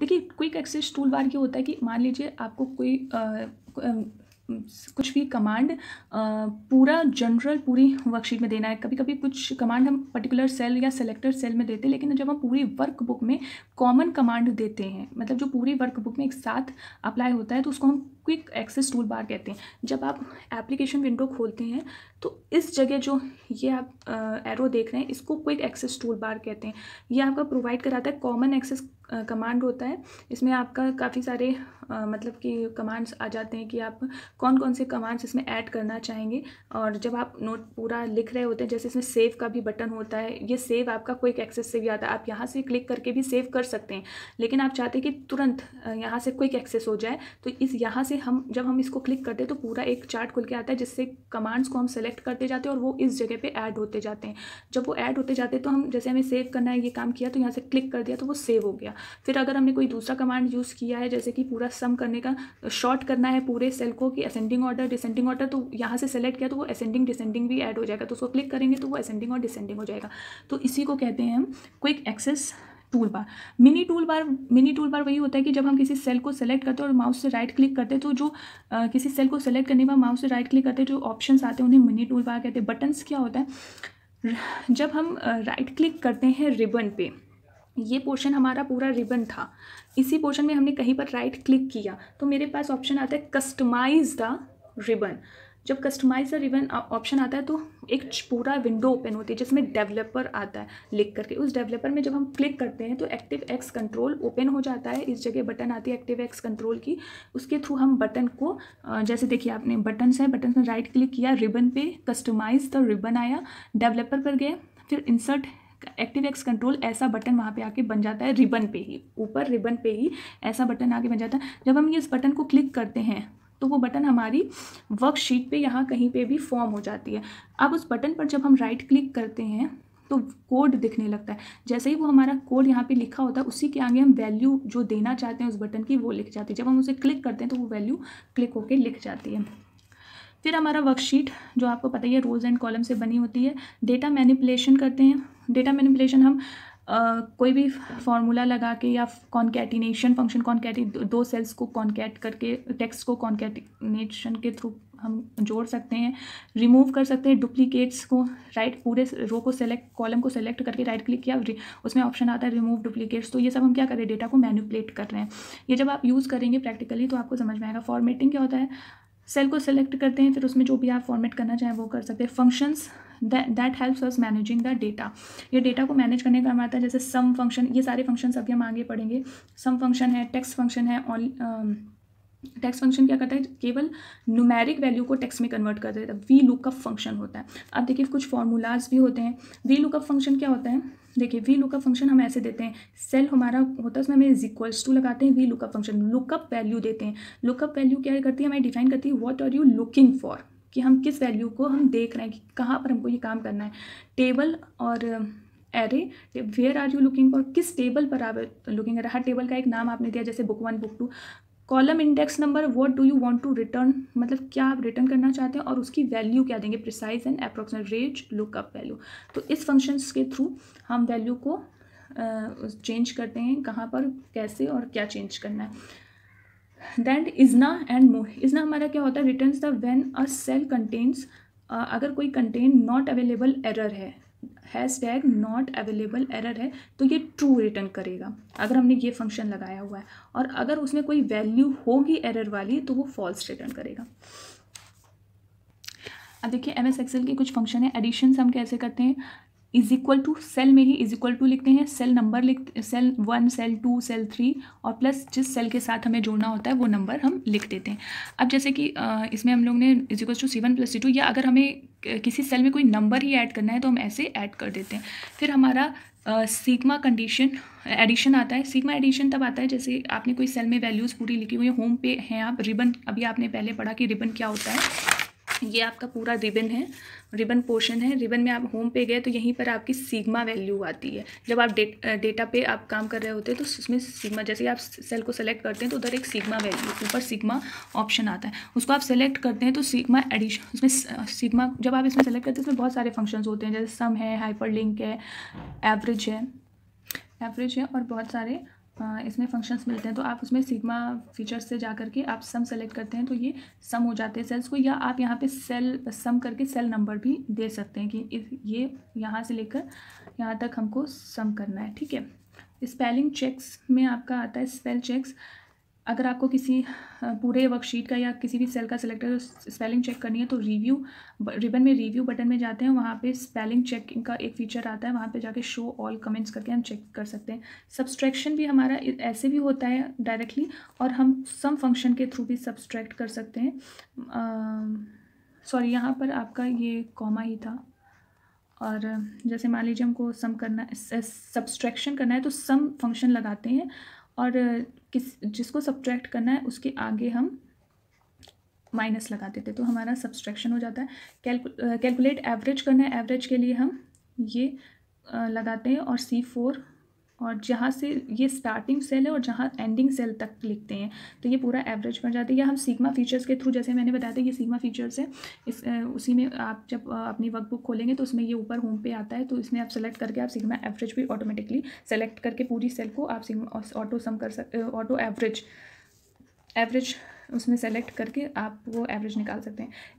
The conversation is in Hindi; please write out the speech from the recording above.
देखिए क्विक एक्सेस टूल बार ये होता है कि मान लीजिए आपको कोई कुछ भी कमांड पूरा जनरल पूरी वर्कशीट में देना है कभी कभी कुछ कमांड हम पर्टिकुलर सेल या सेलेक्टर सेल में देते हैं लेकिन जब हम पूरी वर्कबुक में कॉमन कमांड देते हैं मतलब जो पूरी वर्कबुक में एक साथ अप्लाई होता है तो उसको हम क्विक एक्सेस टूल बार कहते हैं जब आप एप्लीकेशन विंडो खोलते हैं तो इस जगह जो ये आप एरो देख रहे हैं इसको क्विक एक्सेस टूल बार कहते हैं ये आपका प्रोवाइड कराता है कॉमन एक्सेस कमांड होता है इसमें आपका काफ़ी सारे आ, मतलब कि कमांड्स आ जाते हैं कि आप कौन कौन से कमांड्स इसमें ऐड करना चाहेंगे और जब आप नोट पूरा लिख रहे होते हैं जैसे इसमें सेव का भी बटन होता है ये सेव आपका क्विक एक्सेस से भी आता है आप यहाँ से क्लिक करके भी सेव कर सकते हैं लेकिन आप चाहते हैं कि तुरंत यहाँ से क्विक एक्सेस हो जाए तो इस यहाँ से हम जब हम इसको क्लिक करते हैं तो पूरा एक चार्ट खुल के आता है जिससे कमांड्स को हम सेलेक्ट करते जाते हैं और वो इस जगह पे ऐड होते जाते हैं जब वो ऐड होते जाते हैं तो हम जैसे हमें सेव करना है ये काम किया तो यहाँ से क्लिक कर दिया तो वो सेव हो गया फिर अगर हमने कोई दूसरा कमांड यूज़ किया है जैसे कि पूरा सम करने का शॉर्ट तो करना है पूरे सेल को कि असेंडिंग ऑर्डर डिसेंडिंग ऑर्डर तो यहाँ से सेलेक्ट किया तो वो असेंडिंग डिसेंडिंग भी ऐड हो जाएगा तो उसको क्लिक करेंगे तो वो असेंडिंग और डिसेंडिंग हो जाएगा तो इसी को कहते हैं हम quick access tool bar mini tool bar mini tool bar वही होता है कि जब हम किसी सेल को सेलेक्ट करते हैं और माउस से राइट क्लिक करते हैं तो जो आ, किसी सेल को सेलेक्ट करने के बाद माउस से राइट क्लिक करते हैं जो ऑप्शन आते हैं उन्हें मिनी टूल बार कहते हैं बटन्स क्या होता है जब हम राइट क्लिक करते हैं रिबन पे ये पोर्शन हमारा पूरा रिबन था इसी पोर्शन में हमने कहीं पर राइट क्लिक किया तो मेरे पास ऑप्शन आता है कस्टमाइज द रिबन जब कस्टमाइज इवन ऑप्शन आता है तो एक पूरा विंडो ओपन होती है जिसमें डेवलपर आता है लिख करके उस डेवलपर में जब हम क्लिक करते हैं तो एक्टिव एक्स कंट्रोल ओपन हो जाता है इस जगह बटन आती है एक्टिव एक्स कंट्रोल की उसके थ्रू हम बटन को जैसे देखिए आपने बटन्स हैं बटन में राइट क्लिक किया रिबन पे कस्टमाइज द रिबन आया डेवलपर पर गए फिर इंसर्ट एक्टिव एक्स कंट्रोल ऐसा बटन वहाँ पे आके बन जाता है रिबन पे ही ऊपर रिबन पे ही ऐसा बटन आके बन जाता है जब हम ये इस बटन को क्लिक करते हैं तो वो बटन हमारी वर्कशीट पे यहाँ कहीं पे भी फॉर्म हो जाती है अब उस बटन पर जब हम राइट क्लिक करते हैं तो कोड दिखने लगता है जैसे ही वो हमारा कोड यहाँ पे लिखा होता है उसी के आगे हम वैल्यू जो देना चाहते हैं उस बटन की वो लिख जाती है जब हम उसे क्लिक करते हैं तो वो वैल्यू क्लिक होकर लिख जाती है फिर हमारा वर्कशीट जो आपको पता ही है रोल्स एंड कॉलम से बनी होती है डेटा मैनिपुलेशन करते हैं डेटा मैनिपुलेशन हम कोई भी फार्मूला लगा के या कॉन्केटिनेशन फंक्शन कॉन्केटी दो सेल्स को कॉन्केट करके टेक्स्ट को कॉन्केटिनेशन के थ्रू हम जोड़ सकते हैं रिमूव कर सकते हैं डुप्लीकेट्स को राइट right, पूरे रो को सेलेक्ट कॉलम को सेलेक्ट करके राइट क्लिक किया उसमें ऑप्शन आता है रिमूव डुप्लीकेट्स तो ये सब हम क्या कर रहे हैं डेटा को मैनिपुलेट कर रहे हैं ये जब आप यूज़ करेंगे प्रैक्टिकली तो आपको समझ में आएगा फॉर्मेटिंग क्या होता है सेल को सेलेक्ट करते हैं फिर उसमें जो भी आप फॉर्मेट करना चाहें वो कर सकते हैं functions that helps us managing the data ये डेटा को मैनेज करने का आता है जैसे सम फंक्शन ये सारे फंक्शन अभी हम आगे पढ़ेंगे सम फंक्शन है टेक्स्ट फंक्शन है ऑल टैक्स फंक्शन क्या करता है केवल न्यूमेरिक वैल्यू को टैक्स में कन्वर्ट कर देता है वी लुकअप फंक्शन होता है अब देखिए कुछ फॉर्मूलाज भी होते हैं वी लुकअप फंक्शन क्या होता है देखिए वी लुकअप फंक्शन हम ऐसे देते हैं सेल हमारा होता है उसमें हम इज इक्वल्स टू लगाते हैं V lookup function lookup value देते हैं लुकअप वैल्यू क्या करती है हमें डिफाइन करती है what are you looking for कि हम किस वैल्यू को हम देख रहे हैं कि कहाँ पर हमको ये काम करना है टेबल और array where are you looking for किस टेबल पर आप लुकिंग हर टेबल का एक नाम आपने दिया जैसे book one book two column index number what do you want to return मतलब क्या आप रिटर्न करना चाहते हैं और उसकी वैल्यू क्या देंगे precise and approximate range lookup value तो इस फंक्शंस के थ्रू हम वैल्यू को चेंज uh, करते हैं कहाँ पर कैसे और क्या चेंज करना है दैन इज़ना एंड मोर इज़ना हमारा क्या होता है return the when a cell contents अगर कोई कंटेंट नॉट अवेलेबल एरर है hashtag not available error है तो ये ट्रू रिटर्न करेगा अगर हमने ये फंक्शन लगाया हुआ है और अगर उसमें कोई वैल्यू होगी एरर वाली तो वो फॉल्स रिटर्न करेगा अब देखिए एम एस एक्सेल के कुछ फंक्शन है एडिशंस हम कैसे करते हैं इज इक्वल टू सेल में ही इज इक्वल टू लिखते हैं सेल नंबर लिखते cell one cell two cell three और प्लस जिस सेल के साथ हमें जोड़ना होता है वो नंबर हम लिख देते हैं अब जैसे कि इसमें हम लोग ने is equal to C one plus C two या अगर हमें किसी सेल में कोई नंबर ही ऐड करना है तो हम ऐसे ऐड कर देते हैं फिर हमारा सीगमा कंडीशन एडिशन आता है सीगमा एडिशन तब आता है जैसे आपने कोई सेल में वैल्यूज़ पूरी लिखी हुई है होम पे हैं आप रिबन अभी आपने पहले पढ़ा कि रिबन क्या होता है ये आपका पूरा रिबन है रिबन पोर्शन है रिबन में आप होम पे गए तो यहीं पर आपकी सिग्मा वैल्यू आती है जब आप डे, डेटा पे आप काम कर रहे होते हैं तो उसमें सिग्मा जैसे आप सेल को सेलेक्ट करते हैं तो उधर एक सिग्मा वैल्यू ऊपर सिग्मा ऑप्शन आता है उसको आप सेलेक्ट करते हैं तो सिग्मा एडिशन उसमें सिग्मा जब आप इसमें सेलेक्ट करते हैं तो बहुत सारे फंक्शन होते हैं जैसे सम है हाइपर लिंक है एवरेज है एवरेज है और बहुत सारे इसमें फंक्शंस मिलते हैं तो आप उसमें सिग्मा फीचर्स से जा करके आप सम सेलेक्ट करते हैं तो ये सम हो जाते हैं सेल्स को या आप यहाँ पे सेल सम करके सेल नंबर भी दे सकते हैं कि ये यहाँ से लेकर यहाँ तक हमको सम करना है ठीक है स्पेलिंग चेक्स में आपका आता है स्पेल चेक्स अगर आपको किसी पूरे वर्कशीट का या किसी भी सेल का सिलेक्टर स्पेलिंग चेक करनी है तो रिव्यू रिबन में रिव्यू बटन में जाते हैं वहाँ पे स्पेलिंग चेक का एक फीचर आता है वहाँ पे जाके शो ऑल कमेंट्स करके हम चेक कर सकते हैं सब्सट्रैक्शन भी हमारा ऐसे भी होता है डायरेक्टली और हम सम फंक्शन के थ्रू भी सब्सट्रैक्ट कर सकते हैं सॉरी यहाँ पर आपका ये कॉमा ही था और जैसे मान लीजिए हमको सम करना सब्सट्रैक्शन करना है तो सम फंक्शन लगाते हैं और किस जिसको सब्ट्रैक्ट करना है उसके आगे हम माइनस लगा देते तो हमारा सब्सट्रैक्शन हो जाता है कैलकु कैलकुलेट एवरेज करना है एवरेज के लिए हम ये uh, लगाते हैं और सी फोर और जहाँ से ये स्टार्टिंग सेल है और जहाँ एंडिंग सेल तक लिखते हैं तो ये पूरा एवरेज बन जाता है या हम सीगमा फीचर्स के थ्रू जैसे मैंने बताया था ये सीगमा फीचर्स है इस उसी में आप जब अपनी वर्कबुक खोलेंगे तो उसमें ये ऊपर होम पे आता है तो इसमें आप सेलेक्ट करके आप सीगमा एवरेज भी ऑटोमेटिकली सेलेक्ट करके पूरी सेल को आप सीगमा ऑटो सम कर सकते ऑटो एवरेज एवरेज उसमें सेलेक्ट करके आप वो एवरेज निकाल सकते हैं